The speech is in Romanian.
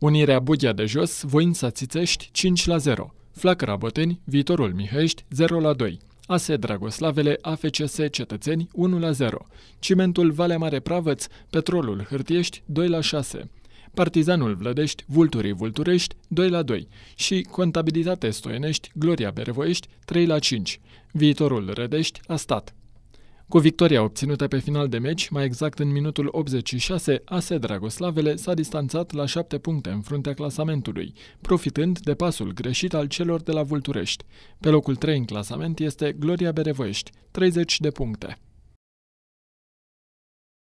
Unirea Bugia de Jos, Voința Țițești 5 la 0, Flacăra Băteni, Viitorul Mihești 0 la 2, ASE Dragoslavele, AFCS Cetățeni 1 la 0, Cimentul Valea Mare Pravăț, Petrolul Hârtiești 2 la 6, Partizanul Vlădești, Vulturii Vulturești 2 la 2 și Contabilitate Stoienești, Gloria Berevoiești 3 la 5, Viitorul Rădești a stat cu victoria obținută pe final de meci, mai exact în minutul 86, Ase Dragoslavele s-a distanțat la șapte puncte în fruntea clasamentului, profitând de pasul greșit al celor de la Vulturești. Pe locul 3 în clasament este Gloria Berevoiești, 30 de puncte.